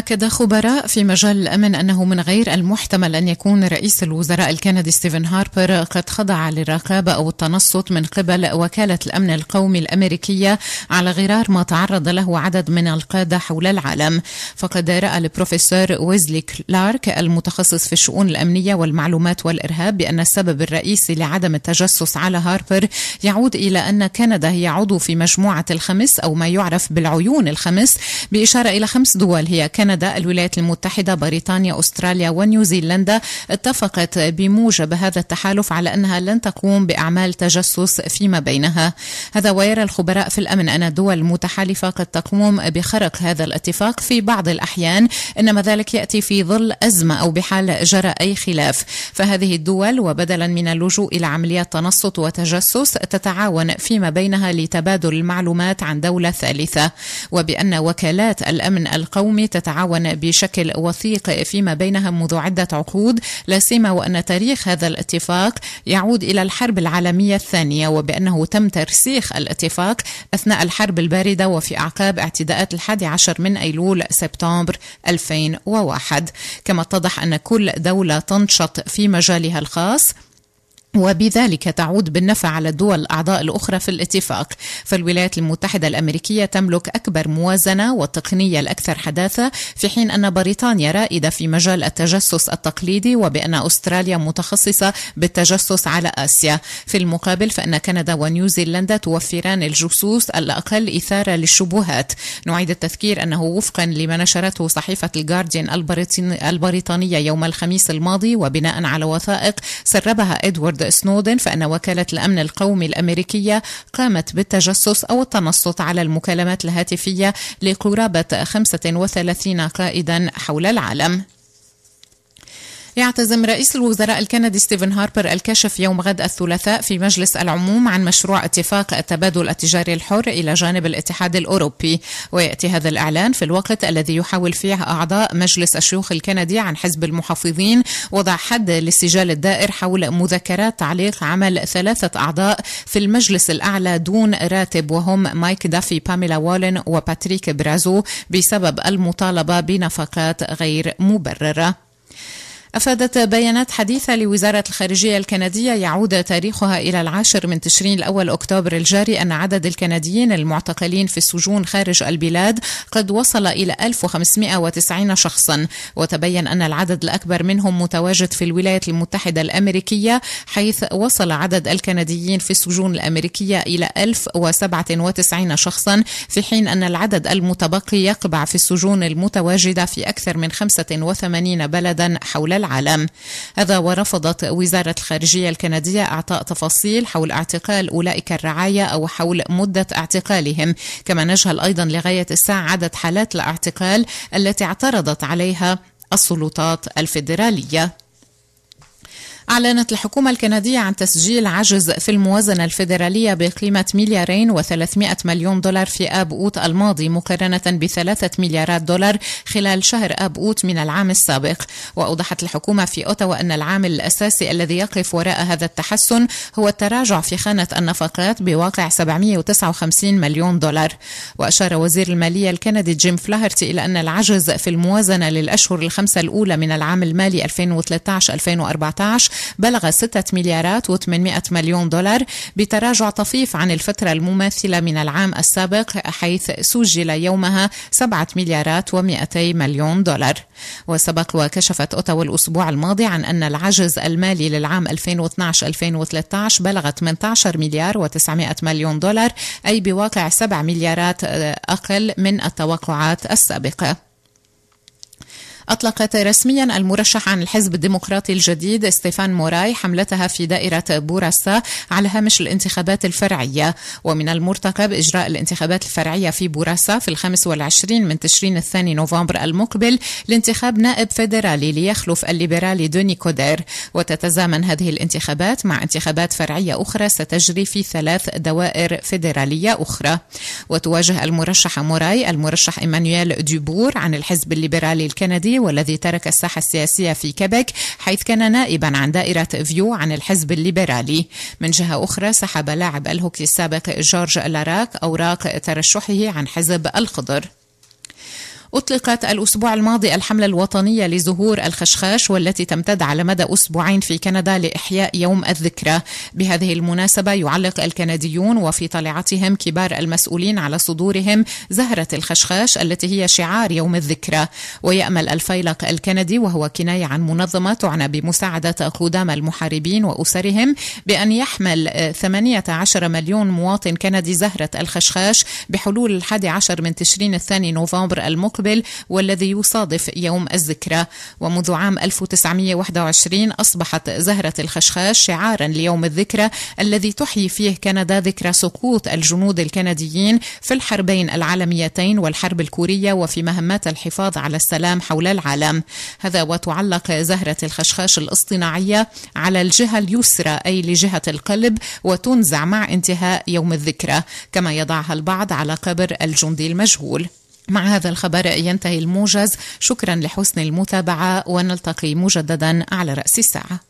أكد خبراء في مجال الأمن أنه من غير المحتمل أن يكون رئيس الوزراء الكندي ستيفن هاربر قد خضع للرقابة أو التنصت من قبل وكالة الأمن القومي الأمريكية على غرار ما تعرض له عدد من القادة حول العالم فقد رأى البروفيسور ويزلي كلارك المتخصص في الشؤون الأمنية والمعلومات والإرهاب بأن السبب الرئيسي لعدم التجسس على هاربر يعود إلى أن كندا هي عضو في مجموعة الخمس أو ما يعرف بالعيون الخمس بإشارة إلى خمس دول هي كندا كندا الولايات المتحدة بريطانيا أستراليا ونيوزيلندا اتفقت بموجب هذا التحالف على أنها لن تقوم بأعمال تجسس فيما بينها هذا ويرى الخبراء في الأمن أن الدول المتحالفة قد تقوم بخرق هذا الاتفاق في بعض الأحيان إنما ذلك يأتي في ظل أزمة أو بحال جرى أي خلاف فهذه الدول وبدلا من اللجوء إلى عمليات تنصت وتجسس تتعاون فيما بينها لتبادل المعلومات عن دولة ثالثة وبأن وكالات الأمن القومي تتعاون تتعاون بشكل وثيق فيما بينها منذ عدة عقود لا سيما وأن تاريخ هذا الاتفاق يعود إلى الحرب العالمية الثانية وبأنه تم ترسيخ الاتفاق أثناء الحرب الباردة وفي أعقاب اعتداءات الحادي عشر من أيلول سبتمبر 2001 كما اتضح أن كل دولة تنشط في مجالها الخاص وبذلك تعود بالنفع على الدول الأعضاء الأخرى في الاتفاق فالولايات المتحدة الأمريكية تملك أكبر موازنة والتقنية الأكثر حداثة في حين أن بريطانيا رائدة في مجال التجسس التقليدي وبأن أستراليا متخصصة بالتجسس على آسيا في المقابل فإن كندا ونيوزيلندا توفران الجسوس الأقل إثارة للشبهات نعيد التذكير أنه وفقا لما نشرته صحيفة الجارديان البريطانية يوم الخميس الماضي وبناء على وثائق سربها إدوارد إدوارد سنودن فأن وكالة الأمن القومي الأمريكية قامت بالتجسس أو التنصت على المكالمات الهاتفية لقرابة 35 قائدا حول العالم يعتزم رئيس الوزراء الكندي ستيفن هاربر الكشف يوم غد الثلاثاء في مجلس العموم عن مشروع اتفاق التبادل التجاري الحر إلى جانب الاتحاد الأوروبي ويأتي هذا الإعلان في الوقت الذي يحاول فيه أعضاء مجلس الشيوخ الكندي عن حزب المحافظين وضع حد للسجال الدائر حول مذكرات تعليق عمل ثلاثة أعضاء في المجلس الأعلى دون راتب وهم مايك دافي باميلا والن وباتريك برازو بسبب المطالبة بنفقات غير مبررة. أفادت بيانات حديثة لوزارة الخارجية الكندية يعود تاريخها إلى العاشر من تشرين الأول أكتوبر الجاري أن عدد الكنديين المعتقلين في السجون خارج البلاد قد وصل إلى 1590 شخصا وتبين أن العدد الأكبر منهم متواجد في الولايات المتحدة الأمريكية حيث وصل عدد الكنديين في السجون الأمريكية إلى 1097 شخصا في حين أن العدد المتبقي يقبع في السجون المتواجدة في أكثر من 85 بلدا حول العالم هذا ورفضت وزارة الخارجية الكندية أعطاء تفاصيل حول اعتقال أولئك الرعاية أو حول مدة اعتقالهم كما نجهل أيضا لغاية الساعة عدد حالات الاعتقال التي اعترضت عليها السلطات الفيدرالية أعلنت الحكومة الكندية عن تسجيل عجز في الموازنة الفيدرالية بقيمة مليارين و300 مليون دولار في آب أوت الماضي مقارنة بثلاثة مليارات دولار خلال شهر آب أوت من العام السابق وأوضحت الحكومة في أوتاوا أن العامل الأساسي الذي يقف وراء هذا التحسن هو التراجع في خانة النفقات بواقع 759 مليون دولار وأشار وزير المالية الكندي جيم فلاهرتي إلى أن العجز في الموازنة للأشهر الخمسة الأولى من العام المالي 2013 2014 بلغ 6 مليارات و800 مليون دولار بتراجع طفيف عن الفترة المماثلة من العام السابق حيث سجل يومها 7 مليارات و200 مليون دولار وسبق وكشفت أوتاوا الأسبوع الماضي عن أن العجز المالي للعام 2012-2013 بلغ 18 مليار و900 مليون دولار أي بواقع 7 مليارات آه، أقل من التوقعات السابقة أطلقت رسميا المرشح عن الحزب الديمقراطي الجديد ستيفان موراي حملتها في دائرة بوراسا على هامش الانتخابات الفرعية ومن المرتقب إجراء الانتخابات الفرعية في بوراسا في الخامس والعشرين من تشرين الثاني نوفمبر المقبل لانتخاب نائب فيدرالي ليخلف الليبرالي دوني كودير وتتزامن هذه الانتخابات مع انتخابات فرعية أخرى ستجري في ثلاث دوائر فيدرالية أخرى وتواجه المرشح موراي المرشح إيمانويل دوبور عن الحزب الليبرالي الكندي والذي ترك الساحة السياسية في كيبك حيث كان نائبا عن دائرة فيو عن الحزب الليبرالي من جهة أخرى سحب لاعب الهوكي السابق جورج لاراك أوراق ترشحه عن حزب الخضر أطلقت الأسبوع الماضي الحملة الوطنية لزهور الخشخاش والتي تمتد على مدى أسبوعين في كندا لإحياء يوم الذكرى بهذه المناسبة يعلق الكنديون وفي طلعتهم كبار المسؤولين على صدورهم زهرة الخشخاش التي هي شعار يوم الذكرى ويأمل الفيلق الكندي وهو كناية عن منظمة تعنى بمساعدة قدام المحاربين وأسرهم بأن يحمل 18 مليون مواطن كندي زهرة الخشخاش بحلول الحادي عشر من تشرين الثاني نوفمبر المقبل المقبل والذي يصادف يوم الذكرى ومنذ عام 1921 أصبحت زهرة الخشخاش شعارا ليوم الذكرى الذي تحيي فيه كندا ذكرى سقوط الجنود الكنديين في الحربين العالميتين والحرب الكورية وفي مهمات الحفاظ على السلام حول العالم هذا وتعلق زهرة الخشخاش الاصطناعية على الجهة اليسرى أي لجهة القلب وتنزع مع انتهاء يوم الذكرى كما يضعها البعض على قبر الجندي المجهول مع هذا الخبر ينتهي الموجز شكرا لحسن المتابعة ونلتقي مجددا على رأس الساعة